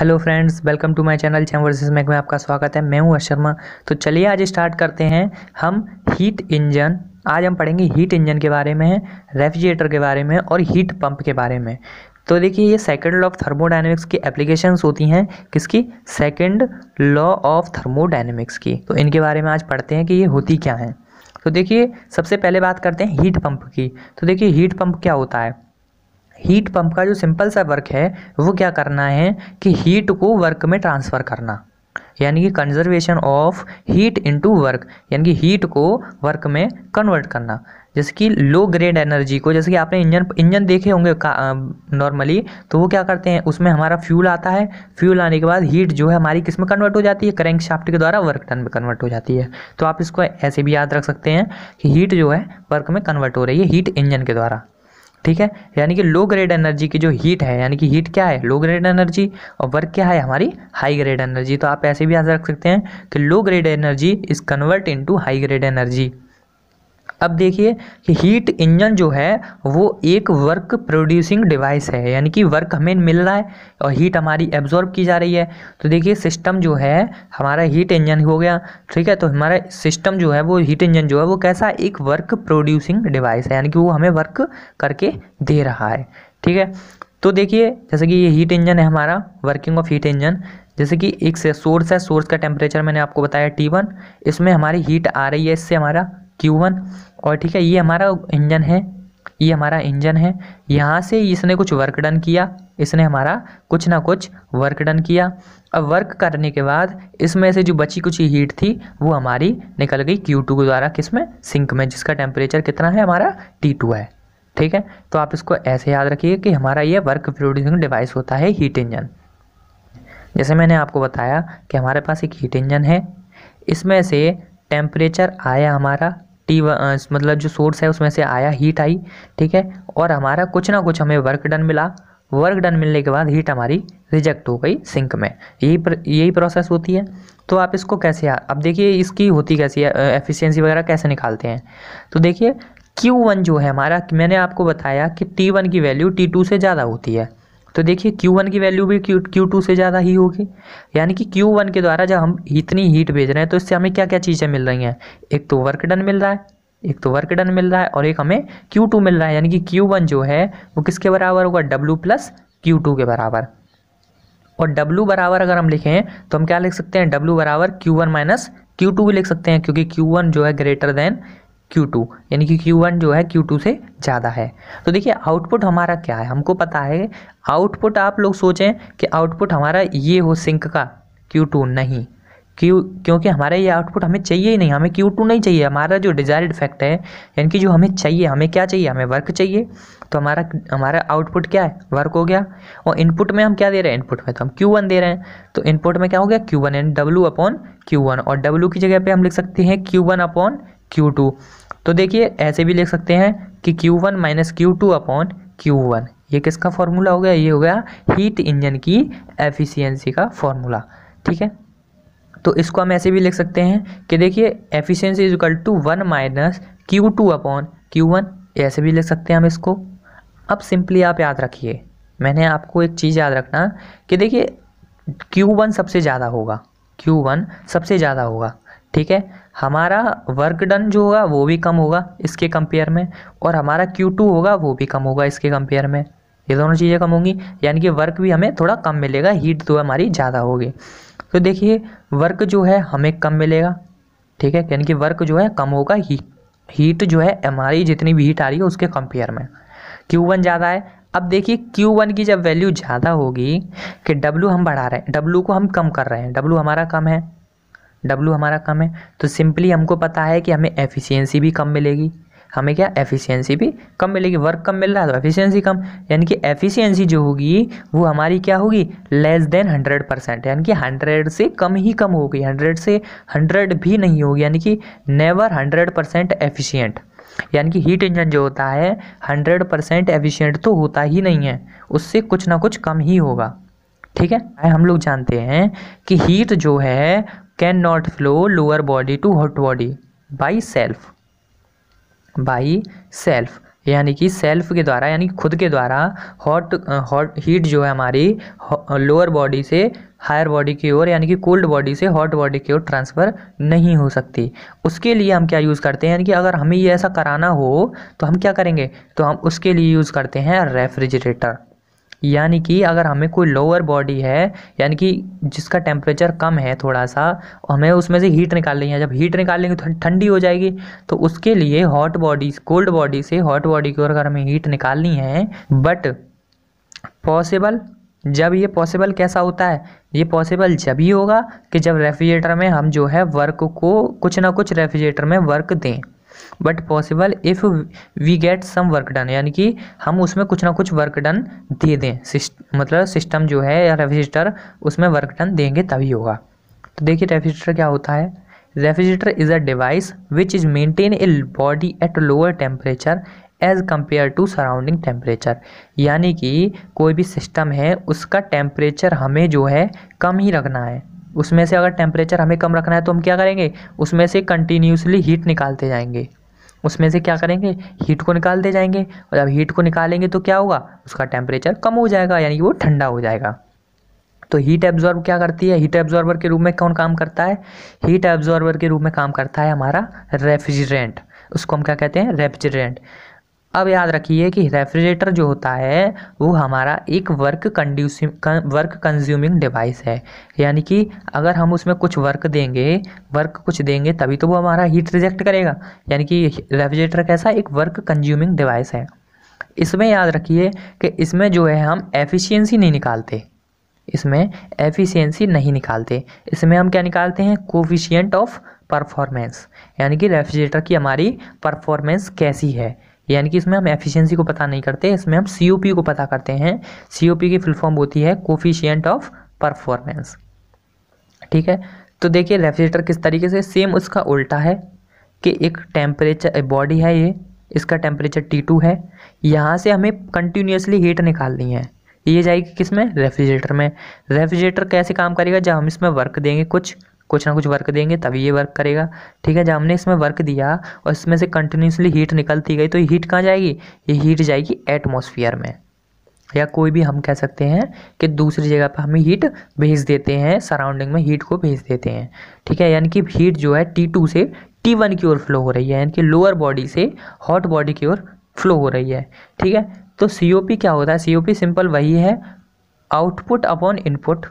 hello friends welcome to my channel chem versus mech में आपका स्वागत है मैं हूं अश शर्मा तो चलिए आज स्टार्ट करते हैं हम हीट इंजन आज हम पढ़ेंगे हीट इंजन के बारे में रेफ्रिजरेटर के बारे में और हीट पंप के बारे में तो देखिए ये सेकेंड लॉ ऑफ थर्मोडाइनमिक्स की एप्लीकेशंस होती हैं किसकी सेकेंड लॉ ऑफ थर्मोडाइनमिक्स की तो इनके बारे में आज पढ़ते हैं कि ये होती क्या है तो देखिए सबसे पहले बात करते हैं हीट पंप की तो देखिए हीट पंप क्या होता है हीट पंप का जो सिंपल सा वर्क है वो क्या करना है कि हीट को वर्क में ट्रांसफ़र करना यानी कि conservation of heat into work यानी कि हीट को वर्क में कन्वर्ट करना जैसे कि लो ग्रेड एनर्जी को जैसे कि आपने इंजन इंजन देखे होंगे नॉर्मली तो वो क्या करते हैं उसमें हमारा फ्यूल आता है फ्यूल आने के बाद हीट जो है हमारी किस में कन्वर्ट हो जाती है क्रैंक शाफ्ट के द्वारा वर्क टन में कन्वर्ट हो जाती है तो आप इसको ऐसे भी याद रख सकते हैं कि हीट जो है वर्क में कन्वर्ट हो रही है हीट इंजन के द्वारा ठीक है यानी कि लो ग्रेड एनर्जी की जो हीट है यानी कि हीट क्या है लो ग्रेड एनर्जी और वर्क क्या है हमारी हाई ग्रेड एनर्जी तो आप ऐसे भी याद रख सकते हैं कि low grade energy is convert into high grade energy अब देखिए कि हीट इंजन जो है वो एक वर्क प्रोड्यूसिंग डिवाइस है यानी कि वर्क हमें मिल रहा है और हीट हमारी एब्जॉर्ब की जा रही है तो देखिए सिस्टम जो है हमारा हीट इंजन हो गया ठीक है तो हमारा सिस्टम जो है वो हीट इंजन जो है वो कैसा एक वर्क प्रोड्यूसिंग डिवाइस है यानी कि वो हमें वर्क करके दे रहा है ठीक है तो देखिए जैसे कि ये हीट इंजन है हमारा वर्किंग ऑफ हीट इंजन जैसे कि एक से सोर्स है सोर्स का टेम्परेचर मैंने आपको बताया टी वन इसमें हमारी हीट आ रही है इससे हमारा Q1 और ठीक है ये हमारा इंजन है ये हमारा इंजन है यहाँ से इसने कुछ वर्क डन किया इसने हमारा कुछ ना कुछ वर्क डन किया अब वर्क करने के बाद इसमें से जो बची कुछ हीट थी वो हमारी निकल गई Q2 के द्वारा किस में सिंक में जिसका टेम्परेचर कितना है हमारा T2 है ठीक है तो आप इसको ऐसे याद रखिए कि हमारा ये वर्क प्रोड्यूसिंग डिवाइस होता है हीट इंजन जैसे मैंने आपको बताया कि हमारे पास एक हीट इंजन है इसमें से टेम्परेचर आया हमारा टी मतलब जो सोर्स है उसमें से आया हीट आई ठीक है और हमारा कुछ ना कुछ हमें वर्क डन मिला वर्क डन मिलने के बाद हीट हमारी रिजेक्ट हो गई सिंक में यही प्र, यही प्रोसेस होती है तो आप इसको कैसे अब देखिए इसकी होती कैसी है एफिशिएंसी वगैरह कैसे निकालते हैं तो देखिए Q1 जो है हमारा मैंने आपको बताया कि T1 की वैल्यू T2 से ज़्यादा होती है तो देखिए Q1 की वैल्यू भी Q2 से ज़्यादा ही होगी यानी कि Q1 के द्वारा जब हम इतनी हीट भेज रहे हैं तो इससे हमें क्या क्या चीज़ें मिल रही हैं एक तो वर्क डन मिल रहा है एक तो वर्क डन मिल रहा है और एक हमें Q2 मिल रहा है यानी कि Q1 जो है वो किसके बराबर होगा W प्लस Q2 के बराबर और W बराबर अगर हम लिखें तो हम क्या लिख सकते हैं W बराबर Q1 माइनस Q2 भी लिख सकते हैं क्योंकि Q1 जो है ग्रेटर देन Q2 यानी कि Q1 जो है Q2 से ज़्यादा है तो देखिए आउटपुट हमारा क्या है हमको पता है आउटपुट आप लोग सोचें कि आउटपुट हमारा ये हो सिंक का Q2 नहीं क्यों क्योंकि हमारा ये आउटपुट हमें चाहिए ही नहीं हमें क्यू टू नहीं चाहिए हमारा जो डिजायर्ड इफेक्ट है यानी कि जो हमें चाहिए हमें क्या चाहिए हमें वर्क चाहिए तो हमारा हमारा आउटपुट क्या है वर्क हो गया और इनपुट में हम क्या दे रहे हैं इनपुट में तो हम क्यू वन दे रहे हैं तो इनपुट में क्या हो गया Q one and W upon Q one और डब्लू की जगह पर हम लिख सकते हैं Q one upon Q two तो देखिए ऐसे भी लिख सकते हैं कि Q1 one minus Q two upon Q ये किसका फॉर्मूला हो गया ये हो गया हीट इंजन की एफिशिएंसी का फॉर्मूला ठीक है तो इसको हम ऐसे भी लिख सकते हैं कि देखिए efficiency is equal to one minus Q two upon Q one ऐसे भी लिख सकते हैं हम इसको अब सिंपली आप याद रखिए मैंने आपको एक चीज़ याद रखना कि देखिए क्यू वन सबसे ज़्यादा होगा क्यू वन सबसे ज़्यादा होगा ठीक है हमारा वर्क डन जो होगा वो भी कम होगा इसके कंपेयर में और हमारा क्यू टू होगा वो भी कम होगा इसके कंपेयर में ये दोनों चीज़ें कम होंगी यानी कि वर्क भी हमें थोड़ा कम मिलेगा हीट तो हमारी ज़्यादा होगी तो देखिए वर्क जो है हमें कम मिलेगा ठीक है यानी कि वर्क जो है कम होगा ही हीट जो है हमारी जितनी भी हीट आ रही है उसके कंपेयर में क्यू वन ज़्यादा है अब देखिए क्यू वन की जब वैल्यू ज़्यादा होगी कि W हम बढ़ा रहे हैं डब्लू को हम कम कर रहे हैं W हमारा कम है डब्लू हमारा कम है तो सिंपली हमको पता है कि हमें एफिशिएंसी भी कम मिलेगी हमें क्या एफिशिएंसी भी कम मिलेगी वर्क कम मिल रहा है तो एफिशिएंसी कम यानी कि एफिशिएंसी जो होगी वो हमारी क्या होगी लेस देन हंड्रेड परसेंट यानी कि हंड्रेड से कम ही कम होगी हंड्रेड से हंड्रेड भी नहीं होगी यानी कि नेवर हंड्रेड परसेंट एफिशियंट यानी कि हीट इंजन जो होता है हंड्रेड परसेंट एफिशियंट तो होता ही नहीं है उससे कुछ ना कुछ कम ही होगा ठीक है हम लोग जानते हैं कि हीट जो है can not flow lower body to hot body by self by self यानी कि सेल्फ के द्वारा यानी खुद के द्वारा हॉट हॉट हीट जो है हमारी लोअर बॉडी से हायर बॉडी की ओर यानी कि कोल्ड बॉडी से हॉट बॉडी की ओर ट्रांसफ़र नहीं हो सकती उसके लिए हम क्या यूज़ करते हैं यानी कि अगर हमें ये ऐसा कराना हो तो हम क्या करेंगे तो हम उसके लिए यूज़ करते हैं रेफ्रिजरेटर यानी कि अगर हमें कोई लोअर बॉडी है यानी कि जिसका टेम्परेचर कम है थोड़ा सा हमें उसमें से हीट निकाल लेंगे जब हीट निकाल लेंगे तो ठंडी हो जाएगी तो उसके लिए हॉट बॉडी कोल्ड बॉडी से हॉट बॉडी ओर अगर हमें हीट निकालनी है बट पॉसिबल जब ये पॉसिबल कैसा होता है ये पॉसिबल जब ही होगा कि जब रेफ्रिजरेटर में हम जो है वर्क को कुछ ना कुछ रेफ्रिजरेटर में वर्क दें but possible if we get some work done यानी कि हम उसमें कुछ ना कुछ वर्क डन दे दें मतलब सिस्टम जो है या रेफ्रिजरेटर उसमें वर्क डन देंगे तभी होगा तो देखिए रेफ्रिजरेटर क्या होता है refrigerator is a device which is maintain a body at lower temperature as compare to surrounding temperature यानी कि कोई भी सिस्टम है उसका टेम्परेचर हमें जो है कम ही रखना है उसमें से अगर टेम्परेचर हमें कम रखना है तो हम क्या करेंगे उसमें से कंटिन्यूसली हीट निकालते जाएंगे उसमें से क्या करेंगे हीट को निकालते जाएंगे और जब हीट को निकालेंगे तो क्या होगा उसका टेम्परेचर कम हो जाएगा यानी कि वो ठंडा हो जाएगा तो हीट एब्जॉर्ब क्या करती है हीट एब्जॉर्बर के रूप में कौन काम करता है हीट एब्जॉर्बर के रूप में काम करता है हमारा रेफ्रिजरेंट उसको हम क्या कहते हैं रेफ्रिजरेंट अब याद रखिए कि रेफ्रिजरेटर जो होता है वो हमारा एक work conducing work consuming device है यानी कि अगर हम उसमें कुछ वर्क देंगे वर्क कुछ देंगे तभी तो वो हमारा हीट रिजेक्ट करेगा यानी कि रेफ्रिजरेटर कैसा एक वर्क कंज्यूमिंग डिवाइस है इसमें याद रखिए कि इसमें जो है हम एफिशियंसी नहीं निकालते इसमें एफिशिएंसी नहीं निकालते इसमें हम क्या निकालते हैं कोफिशियंट ऑफ परफॉर्मेंस यानी कि रेफ्रिजरेटर की हमारी परफॉर्मेंस कैसी है यानी कि इसमें हम एफिशिएंसी को पता नहीं करते इसमें हम सी को पता करते हैं सी की फुल फॉर्म होती है कोफिशियंट ऑफ परफॉर्मेंस ठीक है तो देखिए रेफ्रिजरेटर किस तरीके से सेम उसका उल्टा है कि एक टेम्परेचर बॉडी है ये इसका टेम्परेचर टी टू है यहाँ से हमें कंटिन्यूसली हीट निकालनी है ये जाएगी किस में रेफ्रिजरेटर में रेफ्रिजरेटर कैसे काम करेगा जब हम इसमें वर्क देंगे कुछ कुछ ना कुछ वर्क देंगे तभी ये वर्क करेगा ठीक है जब हमने इसमें वर्क दिया और इसमें से कंटिन्यूसली हीट निकलती गई तो ये हीट कहाँ जाएगी ये हीट जाएगी एटमोसफियर में या कोई भी हम कह सकते हैं कि दूसरी जगह पर हमें हीट भेज देते हैं सराउंडिंग में हीट को भेज देते हैं ठीक है यानी कि हीट जो है टी टू से टी वन की ओर फ्लो हो रही है यानी कि लोअर बॉडी से हॉट बॉडी की ओर फ्लो हो रही है ठीक है तो सी क्या होता है सी सिंपल वही है आउटपुट अपॉन इनपुट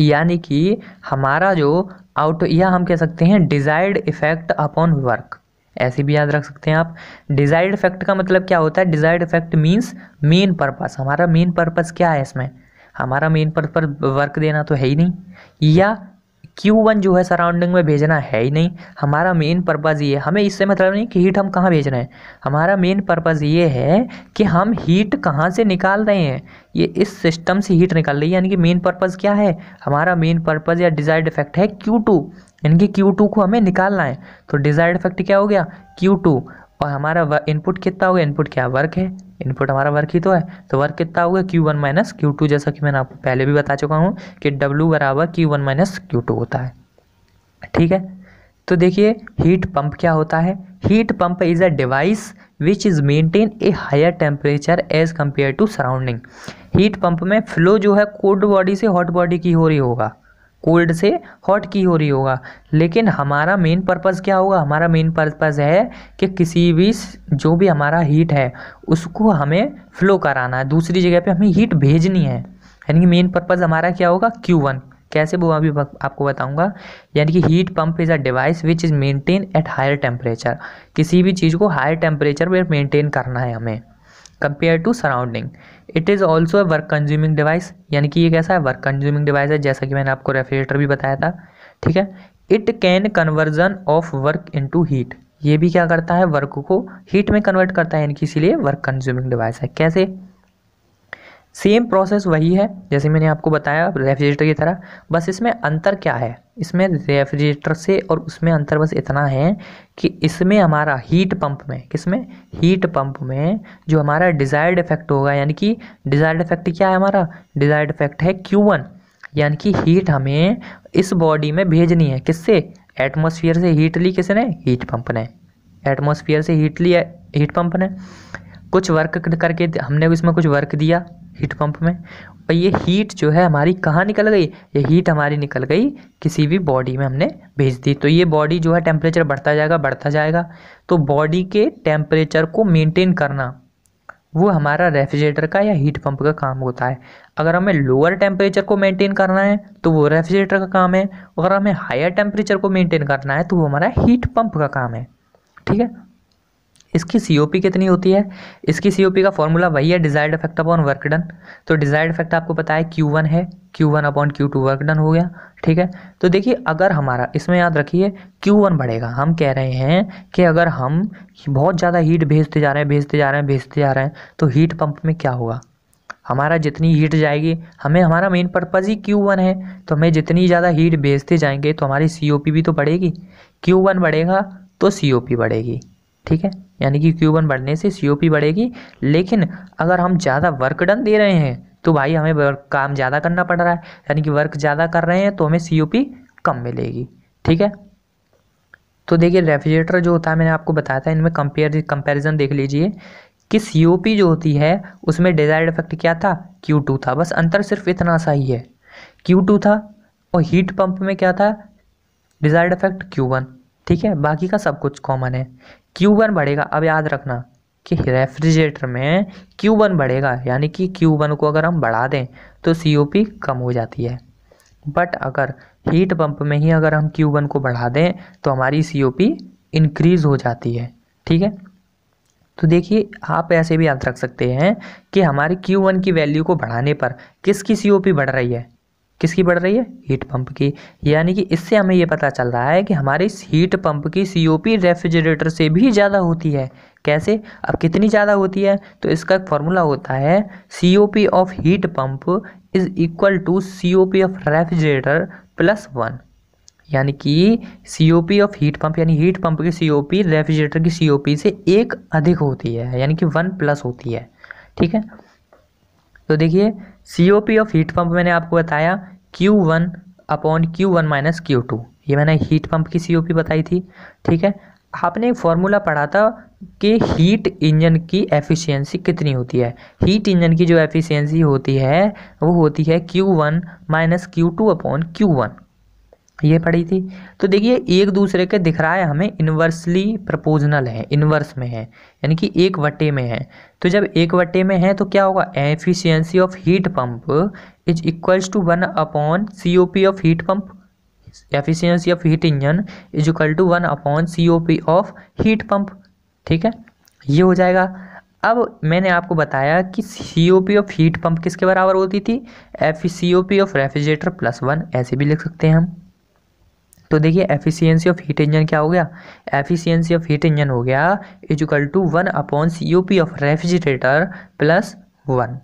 यानी कि हमारा जो आउट या हम कह सकते हैं डिज़ायर्ड इफेक्ट अपॉन वर्क ऐसे भी याद रख सकते हैं आप डिज़ायर्ड इफेक्ट का मतलब क्या होता है desired effect means main purpose हमारा मेन पर्पज़ क्या है इसमें हमारा मेन पर्पज वर्क देना तो है ही नहीं या Q1 जो है सराउंडिंग में भेजना है ही नहीं हमारा मेन पर्पज़ ये है हमें इससे मतलब नहीं कि हीट हम कहाँ भेज रहे हैं हमारा मेन पर्पज़ ये है कि हम हीट कहाँ से निकाल रहे हैं ये इस सिस्टम से हीट निकाल रही है यानी कि मेन पर्पज़ क्या है हमारा मेन पर्पज़ या डिज़ायर्ड इफेक्ट है क्यू टू यानी कि क्यू टू को हमें निकालना है तो डिज़ायर्ड इफेक्ट क्या हो गया क्यू टू और हमारा इनपुट कितना होगा इनपुट क्या वर्क है इनपुट हमारा वर्क ही तो है तो वर्क कितना होगा Q one minus Q two जैसा कि मैंने आपको पहले भी बता चुका हूँ कि डब्लू बराबर Q one minus Q two होता है ठीक है तो देखिए हीट पंप क्या होता है heat pump is a device which is maintain a higher temperature as compare to surrounding heat pump में फ्लो जो है कोल्ड बॉडी से हॉट बॉडी की हो रही होगा कोल्ड से हॉट की हो रही होगा लेकिन हमारा मेन पर्पज़ क्या होगा हमारा मेन पर्पज़ है कि किसी भी जो भी हमारा हीट है उसको हमें फ्लो कराना है दूसरी जगह पे हमें हीट भेजनी है यानी कि मेन पर्पज़ हमारा क्या होगा क्यू वन कैसे वो अभी आपको बताऊंगा यानी कि heat pump is a device which is maintain at higher temperature किसी भी चीज़ को हायर टेम्परेचर पर मेंटेन करना है हमें compare to surrounding it is also a work consuming device यानी कि ये कैसा है वर्क कंज्यूमिंग डिवाइस है जैसा कि मैंने आपको रेफ्रिजरेटर भी बताया था ठीक है it can conversion of work to heat ये भी क्या करता है वर्क को हीट में कन्वर्ट करता है यानी कि इसीलिए वर्क कंज्यूमिंग डिवाइस है कैसे सेम प्रोसेस वही है जैसे मैंने आपको बताया रेफ्रिजरेटर की तरह बस इसमें अंतर क्या है इसमें रेफ्रिजरेटर से और उसमें अंतर बस इतना है कि इसमें हमारा हीट पंप में किसमें हीट पंप में जो हमारा डिज़ायर्ड इफेक्ट होगा यानी कि डिज़ायर्ड इफेक्ट क्या है हमारा डिज़ायर्ड इफेक्ट है क्यू वन यानी कि हीट हमें इस बॉडी में भेजनी है किससे एटमोसफियर से हीट ली किसने हीट पम्प ने एटमोसफियर से हीट लिया हीट पम्प ने कुछ वर्क करके हमने इसमें कुछ वर्क दिया हीट पंप में और ये हीट जो है हमारी कहाँ निकल गई ये हीट हमारी निकल गई किसी भी बॉडी में हमने भेज दी तो ये बॉडी जो है टेम्परेचर बढ़ता जाएगा बढ़ता जाएगा तो बॉडी के टेम्परेचर को मेनटेन करना वो हमारा रेफ्रिजरेटर का या हीट पंप का काम होता है अगर हमें लोअर टेम्परेचर को मेंटेन करना है तो वो रेफ्रिजरेटर का काम है अगर हमें हायर टेम्परेचर को मेंटेन करना है तो वो हमारा हीट पंप का काम है ठीक है इसकी सी कितनी होती है इसकी सी का फॉर्मूला वही है desired effect upon work done तो डिजायर्ड इफेक्ट आपको पता है क्यू वन है Q one upon Q two work done हो गया ठीक है तो देखिए अगर हमारा इसमें याद रखिए क्यू वन बढ़ेगा हम कह रहे हैं कि अगर हम बहुत ज़्यादा हीट भेजते जा रहे हैं भेजते जा रहे हैं भेजते जा रहे हैं तो हीट पंप में क्या होगा हमारा जितनी हीट जाएगी हमें हमारा मेन पर्पज़ ही क्यू वन है तो हमें जितनी ज़्यादा हीट भेजते जाएंगे तो हमारी सी भी तो बढ़ेगी क्यू वन बढ़ेगा तो सी बढ़ेगी ठीक है यानी कि क्यू वन बढ़ने से सी ओ पी बढ़ेगी लेकिन अगर हम ज़्यादा वर्क डन दे रहे हैं तो भाई हमें काम ज़्यादा करना पड़ रहा है यानी कि वर्क ज़्यादा कर रहे हैं तो हमें सी ओ पी कम मिलेगी ठीक है तो देखिए रेफ्रिजरेटर जो होता है मैंने आपको बताया था इनमें कंपेयर कंपेरिजन देख लीजिए कि सी ओ पी जो होती है उसमें डिज़ायर्ड इफेक्ट क्या था क्यू टू था बस अंतर सिर्फ इतना सा ही है क्यू टू था और हीट पंप में क्या था डिज़ायर्ड इफेक्ट क्यू वन ठीक है बाकी का सब कुछ कॉमन है क्यू वन बढ़ेगा अब याद रखना कि रेफ्रिजरेटर में क्यू वन बढ़ेगा यानी कि क्यू वन को अगर हम बढ़ा दें तो सी ओ पी कम हो जाती है बट अगर हीट पंप में ही अगर हम क्यू वन को बढ़ा दें तो हमारी सी ओ पी इनक्रीज़ हो जाती है ठीक है तो देखिए आप ऐसे भी याद रख सकते हैं कि हमारी Q1 की वैल्यू को बढ़ाने पर किसकी सी ओ पी बढ़ रही है किसकी बढ़ रही है हीट पंप की यानी कि इससे हमें ये पता चल रहा है कि हमारे इस हीट पंप की सीओपी रेफ्रिजरेटर से भी ज़्यादा होती है कैसे अब कितनी ज़्यादा होती है तो इसका एक फॉर्मूला होता है COP of heat pump is equal to COP of refrigerator plus one यानी कि सीओपी ऑफ हीट पंप यानी हीट पंप की सीओपी रेफ्रिजरेटर की सीओपी से एक अधिक होती है यानी कि वन प्लस होती है ठीक है तो देखिए C O P of heat pump मैंने आपको बताया Q one upon Q one minus Q two ये मैंने हीट पंप की सी ओ पी बताई थी ठीक है आपने एक फॉर्मूला पढ़ा था कि हीट इंजन की एफिशिएंसी कितनी होती है हीट इंजन की जो एफिशिएंसी होती है वो होती है Q1 one minus Q two upon Q one ये पढ़ी थी तो देखिए एक दूसरे के दिख रहा है हमें इन्वर्सली प्रपोजनल है इन्वर्स में है यानी कि एक वटे में है तो जब एक वटे में है तो क्या होगा efficiency of heat pump is equals to one upon C O P of heat pump efficiency of heat engine is equal to one upon C O P of heat pump ठीक है ये हो जाएगा अब मैंने आपको बताया कि C O P of heat pump किसके बराबर होती थी F C O P of refrigerator plus one ऐसे भी लिख सकते हैं हम तो देखिए एफिशिएंसी ऑफ हीट इंजन क्या हो गया एफिशिएंसी ऑफ हीट इंजन हो गया equal to one upon C U P of refrigerator plus one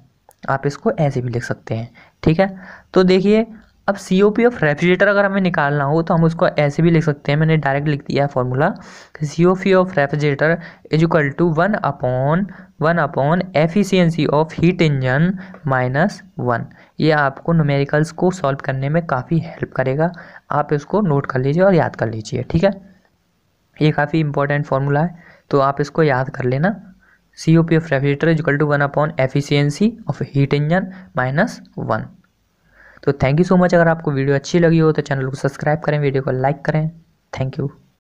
आप इसको ऐसे भी लिख सकते हैं ठीक है तो देखिए अब C O P of refrigerator अगर हमें निकालना हो तो हम उसको ऐसे भी लिख सकते हैं मैंने डायरेक्ट लिख दिया है formula C O P of refrigerator is equal to one upon one upon efficiency of heat engine minus one ये आपको नोमेरिकल्स को सॉल्व करने में काफ़ी हेल्प करेगा आप इसको नोट कर लीजिए और याद कर लीजिए ठीक है ये काफ़ी इंपॉर्टेंट फार्मूला है तो आप इसको याद कर लेना C O P of refrigerator equal to one upon efficiency of heat engine minus one तो थैंक यू सो मच अगर आपको वीडियो अच्छी लगी हो तो चैनल को सब्सक्राइब करें वीडियो को लाइक करें थैंक यू